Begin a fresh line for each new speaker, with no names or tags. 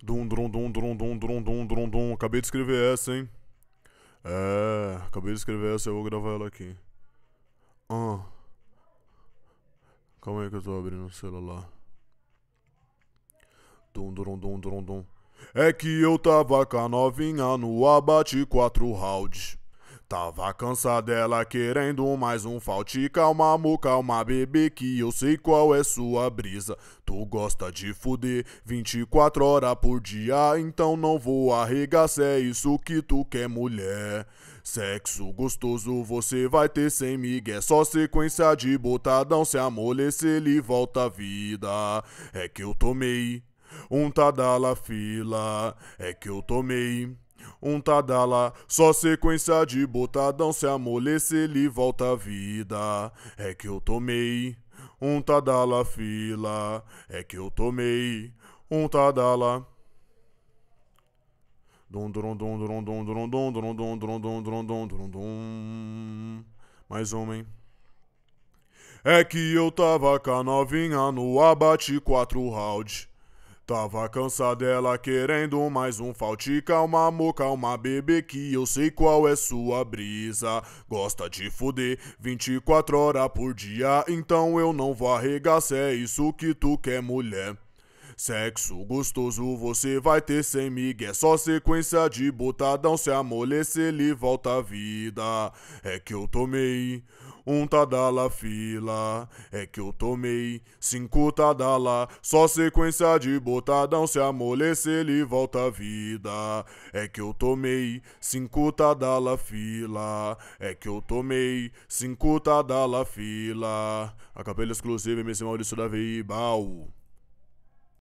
Dum, drum, dum, drum, dum, drum, dum, drum, dum. Acabei de escrever essa, hein? É, acabei de escrever essa, eu vou gravar ela aqui. Ah. Calma aí que eu tô abrindo o celular. Dum, drum, dum, drum, dum. É que eu tava com a novinha no abate quatro rounds. Tava cansado dela querendo mais um falte. Calma, amor, calma, bebê, que eu sei qual é sua brisa. Tu gosta de fuder 24 horas por dia, então não vou arregar se é isso que tu quer, mulher. Sexo gostoso você vai ter sem migué, só sequência de botadão se amolecer ele volta à vida. É que eu tomei um tadala fila, é que eu tomei. Um tadala, só sequência de botadão. Se amolecer, ele volta à vida. É que eu tomei um tadala fila. É que eu tomei um tadala. Mais uma, hein? É que eu tava com a novinha no abate quatro round. Tava cansada ela querendo mais um falte Calma amor, calma bebê que eu sei qual é sua brisa Gosta de fuder 24 horas por dia Então eu não vou arregar se é isso que tu quer mulher Sexo gostoso você vai ter sem miga. É só sequência de botadão. Se amolecer, ele volta à vida. É que eu tomei um tadala fila. É que eu tomei cinco tadala. Só sequência de botadão. Se amolecer, ele volta à vida. É que eu tomei cinco tadala fila. É que eu tomei cinco tadala fila. A capela exclusiva MC Maurício da VI